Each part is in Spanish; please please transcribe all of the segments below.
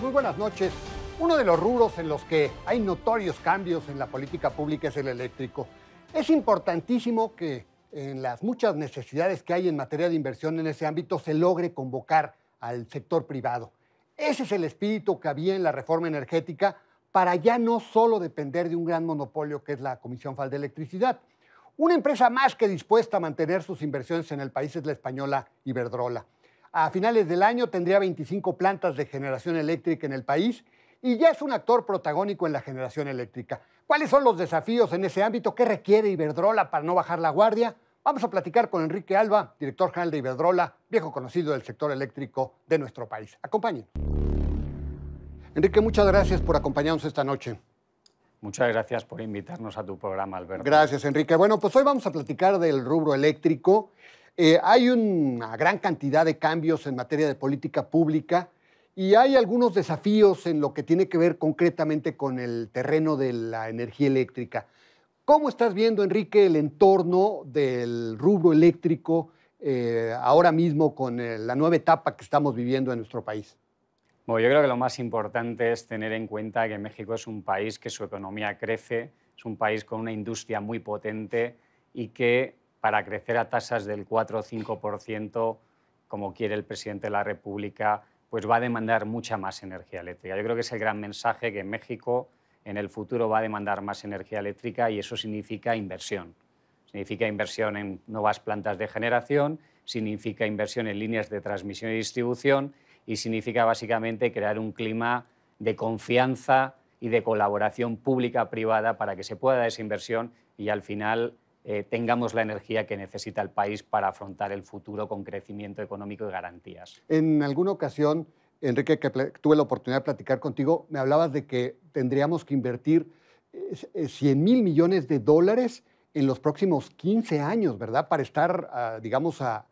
muy buenas noches. Uno de los rubros en los que hay notorios cambios en la política pública es el eléctrico. Es importantísimo que en las muchas necesidades que hay en materia de inversión en ese ámbito se logre convocar al sector privado. Ese es el espíritu que había en la reforma energética para ya no solo depender de un gran monopolio que es la Comisión Fal de Electricidad. Una empresa más que dispuesta a mantener sus inversiones en el país es la española Iberdrola. A finales del año tendría 25 plantas de generación eléctrica en el país y ya es un actor protagónico en la generación eléctrica. ¿Cuáles son los desafíos en ese ámbito? ¿Qué requiere Iberdrola para no bajar la guardia? Vamos a platicar con Enrique Alba, director general de Iberdrola, viejo conocido del sector eléctrico de nuestro país. Acompáñenos. Enrique, muchas gracias por acompañarnos esta noche. Muchas gracias por invitarnos a tu programa, Alberto. Gracias, Enrique. Bueno, pues hoy vamos a platicar del rubro eléctrico eh, hay una gran cantidad de cambios en materia de política pública y hay algunos desafíos en lo que tiene que ver concretamente con el terreno de la energía eléctrica. ¿Cómo estás viendo, Enrique, el entorno del rubro eléctrico eh, ahora mismo con eh, la nueva etapa que estamos viviendo en nuestro país? Bueno, yo creo que lo más importante es tener en cuenta que México es un país que su economía crece, es un país con una industria muy potente y que para crecer a tasas del 4 o 5%, como quiere el presidente de la República, pues va a demandar mucha más energía eléctrica. Yo creo que es el gran mensaje que México en el futuro va a demandar más energía eléctrica y eso significa inversión. Significa inversión en nuevas plantas de generación, significa inversión en líneas de transmisión y distribución y significa básicamente crear un clima de confianza y de colaboración pública-privada para que se pueda dar esa inversión y al final eh, tengamos la energía que necesita el país para afrontar el futuro con crecimiento económico y garantías. En alguna ocasión, Enrique, que tuve la oportunidad de platicar contigo, me hablabas de que tendríamos que invertir 100 eh, mil millones de dólares en los próximos 15 años, ¿verdad? Para estar, ah, digamos, a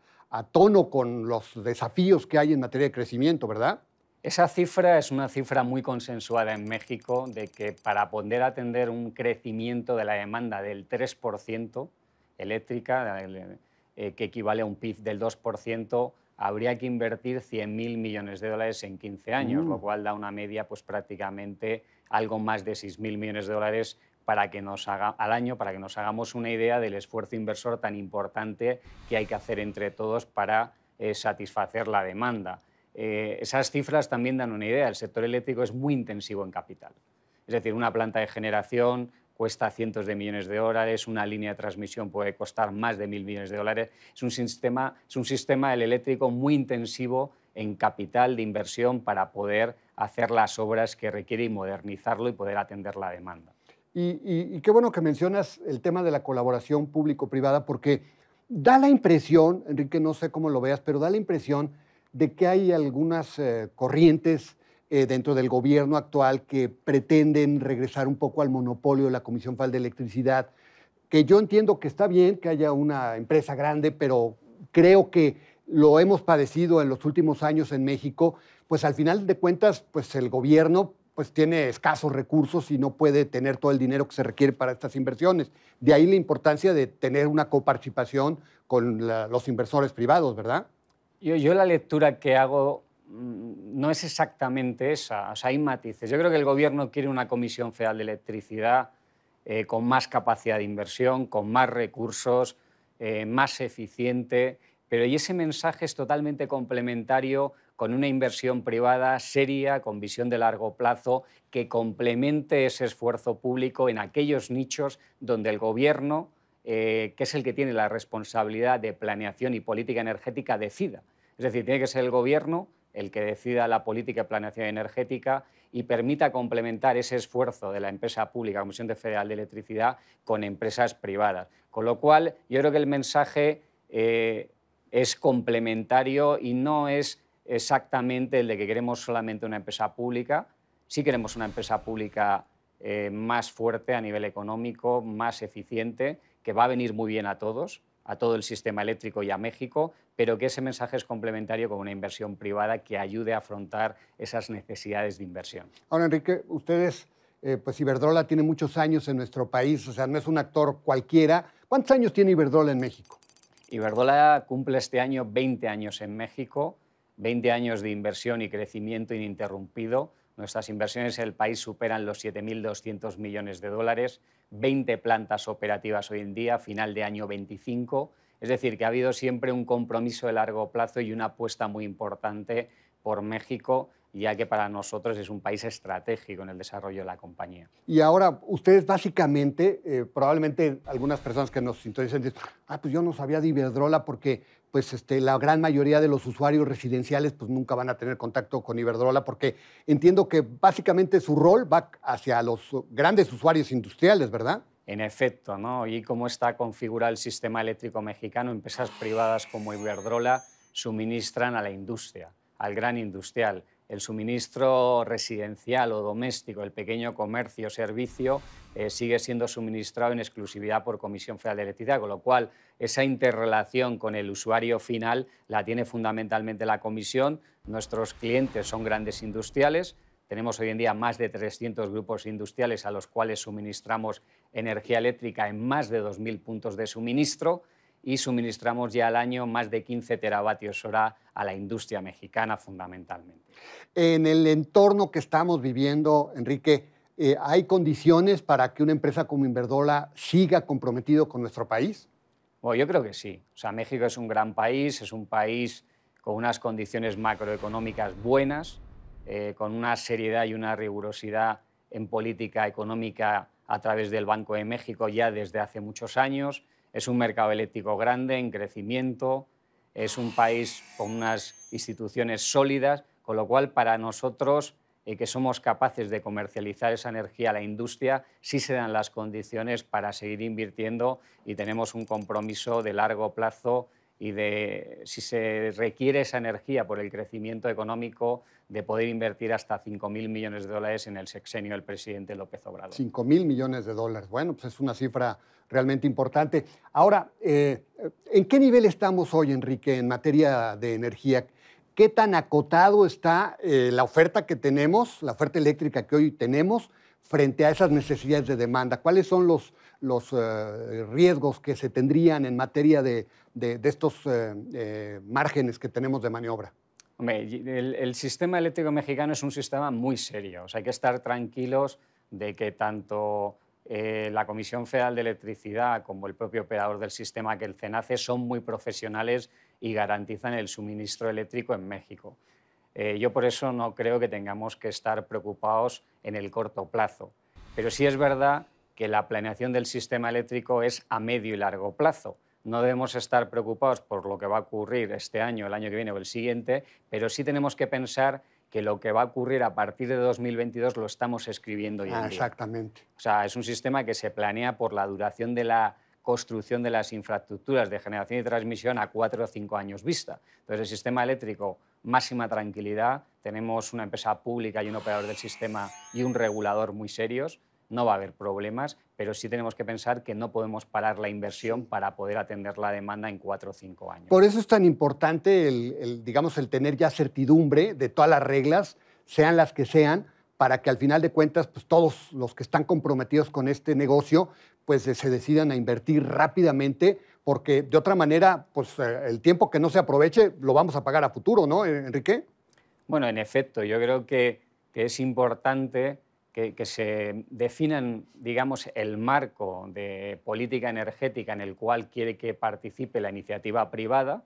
tono con los desafíos que hay en materia de crecimiento, ¿verdad? Esa cifra es una cifra muy consensuada en México de que para poder atender un crecimiento de la demanda del 3% eléctrica, eh, eh, que equivale a un PIB del 2%, habría que invertir 100.000 millones de dólares en 15 años, lo mm. cual da una media pues, prácticamente algo más de 6.000 millones de dólares para que nos haga, al año para que nos hagamos una idea del esfuerzo inversor tan importante que hay que hacer entre todos para eh, satisfacer la demanda. Eh, esas cifras también dan una idea. El sector eléctrico es muy intensivo en capital. Es decir, una planta de generación cuesta cientos de millones de dólares, una línea de transmisión puede costar más de mil millones de dólares. Es un sistema, es un sistema eléctrico muy intensivo en capital de inversión para poder hacer las obras que requiere y modernizarlo y poder atender la demanda. y qué bueno que mencionas el tema de la colaboración público-privada, porque da la impresión, Enrique, no sé cómo lo veas, pero da la impresión de que hay algunas eh, corrientes eh, dentro del gobierno actual que pretenden regresar un poco al monopolio de la Comisión Federal de Electricidad, que yo entiendo que está bien que haya una empresa grande, pero creo que lo hemos padecido en los últimos años en México, pues al final de cuentas, pues el gobierno pues tiene escasos recursos y no puede tener todo el dinero que se requiere para estas inversiones. De ahí la importancia de tener una coparticipación con los inversores privados, ¿verdad? Yo, la lectura que hago mm, no es exactamente esa, o sea, hay matices. Yo creo que el gobierno quiere una comisión federal de electricidad eh, con más capacidad de inversión, con más recursos, eh, más eficiente, pero y ese mensaje es totalmente complementario con una inversión privada seria, con visión de largo plazo, que complemente ese esfuerzo público en aquellos nichos donde el gobierno eh, que es el que tiene la responsabilidad de planeación y política energética, decida. Es decir, tiene que ser el Gobierno el que decida la política de planeación energética y permita complementar ese esfuerzo de la empresa pública, Comisión Federal de Electricidad, con empresas privadas. Con lo cual, yo creo que el mensaje eh, es complementario y no es exactamente el de que queremos solamente una empresa pública. Sí queremos una empresa pública eh, más fuerte a nivel económico, más eficiente, que va a venir muy bien a todos, a todo el sistema eléctrico y a México, pero que ese mensaje es complementario con una inversión privada que ayude a afrontar esas necesidades de inversión. Ahora, Enrique, ustedes, eh, pues Iberdrola tiene muchos años en nuestro país, o sea, no es un actor cualquiera. ¿Cuántos años tiene Iberdrola en México? Iberdrola cumple este año 20 años en México, 20 años de inversión y crecimiento ininterrumpido Nuestras inversiones en el país superan los 7.200 millones de dólares, 20 plantas operativas hoy en día, final de año 25. Es decir, que ha habido siempre un compromiso de largo plazo y una apuesta muy importante por México, ya que para nosotros es un país estratégico en el desarrollo de la compañía. Y ahora, ustedes básicamente, eh, probablemente algunas personas que nos interesan dicen, ah, pues yo no sabía de Iberdrola porque pues este, la gran mayoría de los usuarios residenciales pues nunca van a tener contacto con Iberdrola porque entiendo que básicamente su rol va hacia los grandes usuarios industriales, ¿verdad? En efecto, ¿no? Y como está configurado el sistema eléctrico mexicano, empresas privadas como Iberdrola suministran a la industria, al gran industrial el suministro residencial o doméstico, el pequeño comercio, o servicio, eh, sigue siendo suministrado en exclusividad por Comisión Federal de Electricidad, con lo cual esa interrelación con el usuario final la tiene fundamentalmente la Comisión. Nuestros clientes son grandes industriales. Tenemos hoy en día más de 300 grupos industriales a los cuales suministramos energía eléctrica en más de 2.000 puntos de suministro y suministramos ya al año más de 15 teravatios hora a la industria mexicana fundamentalmente. En el entorno que estamos viviendo, Enrique, eh, ¿hay condiciones para que una empresa como Inverdola siga comprometido con nuestro país? Bueno, yo creo que sí. O sea, México es un gran país, es un país con unas condiciones macroeconómicas buenas, eh, con una seriedad y una rigurosidad en política económica a través del Banco de México ya desde hace muchos años. Es un mercado eléctrico grande, en crecimiento, es un país con unas instituciones sólidas, con lo cual para nosotros eh, que somos capaces de comercializar esa energía a la industria, sí se dan las condiciones para seguir invirtiendo y tenemos un compromiso de largo plazo y de si se requiere esa energía por el crecimiento económico de poder invertir hasta 5.000 millones de dólares en el sexenio del presidente López Obrador. 5.000 millones de dólares, bueno, pues es una cifra realmente importante. Ahora, eh, ¿en qué nivel estamos hoy, Enrique, en materia de energía? ¿Qué tan acotado está eh, la oferta que tenemos, la oferta eléctrica que hoy tenemos, frente a esas necesidades de demanda? ¿Cuáles son los, los eh, riesgos que se tendrían en materia de, de, estos eh, eh, márgenes que tenemos de maniobra? Hombre, el, sistema eléctrico mexicano es un sistema muy serio. O sea, hay que estar tranquilos de que tanto eh, la Comisión Federal de Electricidad como el propio operador del sistema, que el CENACE, son muy profesionales y garantizan el suministro eléctrico en México. yo por eso no creo que tengamos que estar preocupados en el corto plazo. Pero sí es verdad que la planeación del sistema eléctrico es a medio y largo plazo. No debemos estar preocupados por lo que va a ocurrir este año, el año que viene o el siguiente, pero sí tenemos que pensar que lo que va a ocurrir a partir de 2022 lo estamos escribiendo ya. Ah, exactamente. O sea, es un sistema que se planea por la duración de la construcción de las infraestructuras de generación y transmisión a cuatro o cinco años vista. Entonces, el sistema eléctrico, máxima tranquilidad, tenemos una empresa pública y un operador del sistema y un regulador muy serios, no va a haber problemas, pero sí tenemos que pensar que no podemos parar la inversión para poder atender la demanda en cuatro o cinco años. Por eso es tan importante el, digamos, el tener ya certidumbre de todas las reglas, sean las que sean, para que al final de cuentas pues, todos los que están comprometidos con este negocio pues, se decidan a invertir rápidamente, porque de otra manera pues, eh, el tiempo que no se aproveche lo vamos a pagar a futuro, ¿no, Enrique? Bueno, en efecto, yo creo que es importante que, se definan, digamos, el marco de política energética en el cual quiere que participe la iniciativa privada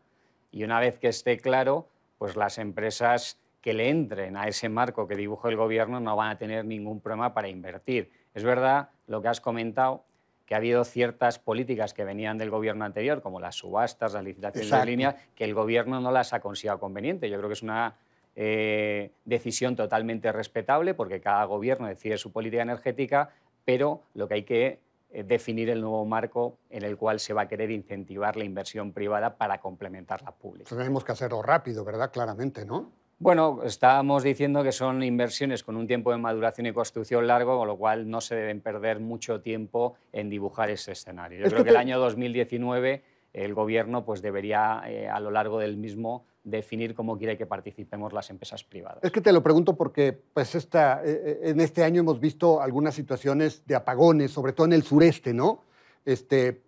y una vez que esté claro, pues las empresas que le entren a ese marco que dibujó el gobierno no van a tener ningún problema para invertir. Es verdad lo que has comentado, que ha habido ciertas políticas que venían del gobierno anterior, como las subastas, las licitaciones de líneas, que el gobierno no las ha considerado conveniente. Yo creo que es una eh, decisión totalmente respetable porque cada gobierno decide su política energética, pero lo que hay que eh, definir el nuevo marco en el cual se va a querer incentivar la inversión privada para complementar la pública. Tenemos que hacerlo rápido, ¿verdad? Claramente, ¿no? Bueno, estábamos diciendo que son inversiones con un tiempo de maduración y construcción largo, con lo cual no se deben perder mucho tiempo en dibujar ese escenario. Yo creo que el año 2019 el gobierno pues, debería eh, a lo largo del mismo definir cómo quiere que participemos las empresas privadas. Es que te lo pregunto porque pues eh, eh, en este año hemos visto algunas situaciones de apagones, sobre todo en el sureste, ¿no? Este,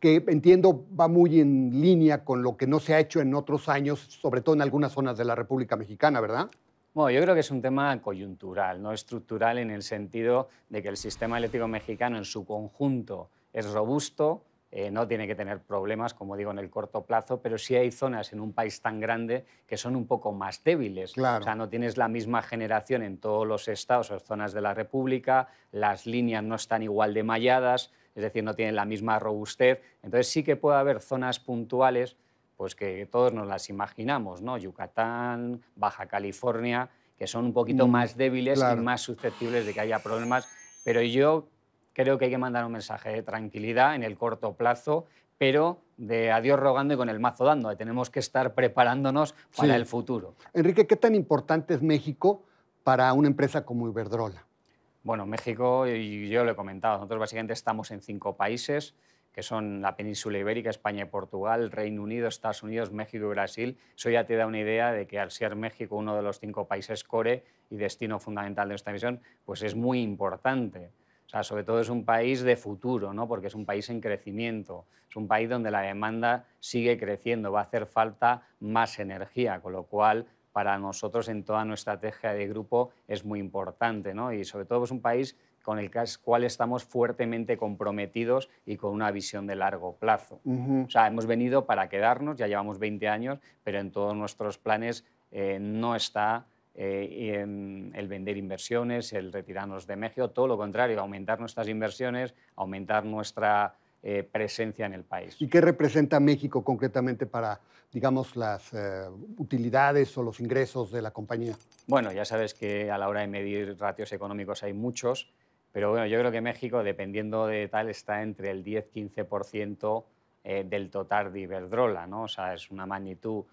que entiendo va muy en línea con lo que no se ha hecho en otros años, sobre todo en algunas zonas de la República Mexicana, ¿verdad? Bueno, yo creo que es un tema coyuntural, no estructural en el sentido de que el sistema eléctrico mexicano en su conjunto es robusto, eh, no tiene que tener problemas, como digo, en el corto plazo, pero sí hay zonas en un país tan grande que son un poco más débiles. O sea, no tienes la misma generación en todos los estados o zonas de la República, las líneas no están igual de malladas, es decir, no tienen la misma robustez. Entonces sí que puede haber zonas puntuales pues que todos nos las imaginamos, ¿no? Yucatán, Baja California, que son un poquito mm, más débiles y más susceptibles de que haya problemas. Pero yo creo que hay que mandar un mensaje de tranquilidad en el corto plazo, pero de adiós rogando y con el mazo dando. Tenemos que estar preparándonos para el futuro. Enrique, ¿qué tan importante es México para una empresa como Iberdrola? Bueno, México, y yo lo he comentado, nosotros básicamente estamos en cinco países, que son la península ibérica, España y Portugal, Reino Unido, Estados Unidos, México y Brasil. Eso ya te da una idea de que al ser México uno de los cinco países core y destino fundamental de nuestra misión, pues es muy importante. O sea, sobre todo es un país de futuro, ¿no? porque es un país en crecimiento, es un país donde la demanda sigue creciendo, va a hacer falta más energía, con lo cual para nosotros en toda nuestra estrategia de grupo es muy importante. ¿no? Y sobre todo es un país con el cual estamos fuertemente comprometidos y con una visión de largo plazo. O sea, hemos venido para quedarnos, ya llevamos 20 años, pero en todos nuestros planes eh, no está eh, el vender inversiones, el retirarnos de México, todo lo contrario, aumentar nuestras inversiones, aumentar nuestra eh, presencia en el país. ¿Y qué representa México concretamente para, digamos, las eh, utilidades o los ingresos de la compañía? Bueno, ya sabes que a la hora de medir ratios económicos hay muchos, pero bueno, yo creo que México, dependiendo de tal, está entre el 10-15% eh, del total de Iberdrola, ¿no? O sea, es una magnitud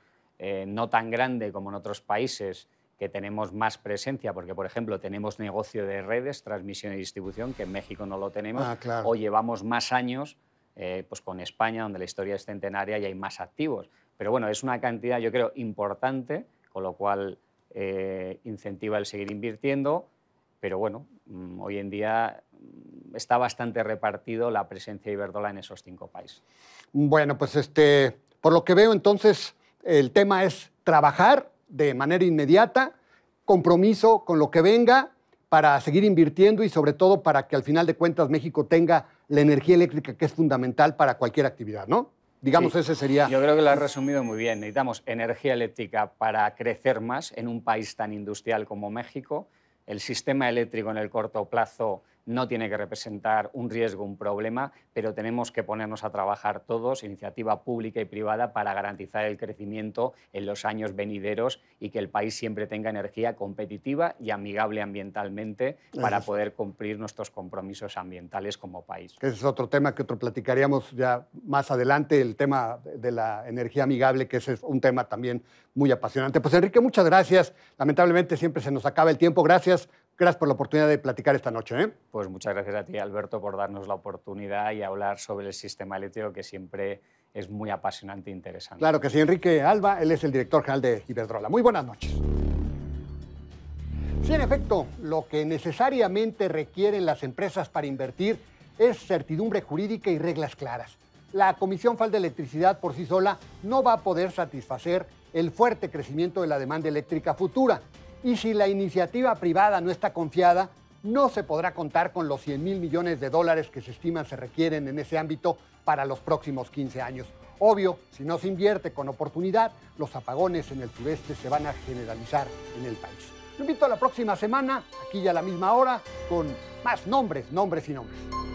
no tan grande como en otros países que tenemos más presencia, porque por ejemplo tenemos negocio de redes, transmisión y distribución, que en México no lo tenemos, ah, o llevamos más años eh, pues con España, donde la historia es centenaria y hay más activos. Pero bueno, es una cantidad yo creo importante, con lo cual eh, incentiva el seguir invirtiendo, pero bueno, mm, hoy en día mm, está bastante repartido la presencia de Iberdrola en esos cinco países. Bueno, pues este, por lo que veo entonces el tema es trabajar de manera inmediata, compromiso con lo que venga para seguir invirtiendo y sobre todo para que al final de cuentas México tenga la energía eléctrica que es fundamental para cualquier actividad, ¿no? Digamos, ese sería... Yo creo que lo has resumido muy bien. Necesitamos energía eléctrica para crecer más en un país tan industrial como México. El sistema eléctrico en el corto plazo no tiene que representar un riesgo, un problema, pero tenemos que ponernos a trabajar todos, iniciativa pública y privada, para garantizar el crecimiento en los años venideros y que el país siempre tenga energía competitiva y amigable ambientalmente para poder cumplir nuestros compromisos ambientales como país. Ese es otro tema que otro platicaríamos ya más adelante, el tema de la energía amigable, que ese es un tema también muy apasionante. Pues Enrique, muchas gracias. Lamentablemente siempre se nos acaba el tiempo. Gracias Gracias por la oportunidad de platicar esta noche. ¿eh? Pues muchas gracias a ti, Alberto, por darnos la oportunidad y hablar sobre el sistema eléctrico que siempre es muy apasionante e interesante. Claro que sí, Enrique Alba, él es el director general de Iberdrola. Muy buenas noches. Sí, en efecto, lo que necesariamente requieren las empresas para invertir es certidumbre jurídica y reglas claras. La Comisión Fal de Electricidad por sí sola no va a poder satisfacer el fuerte crecimiento de la demanda eléctrica futura y si la iniciativa privada no está confiada, no se podrá contar con los 100 mil millones de dólares que se estiman se requieren en ese ámbito para los próximos 15 años. Obvio, si no se invierte con oportunidad, los apagones en el sudeste se van a generalizar en el país. Lo invito a la próxima semana, aquí ya a la misma hora, con más nombres, nombres y nombres.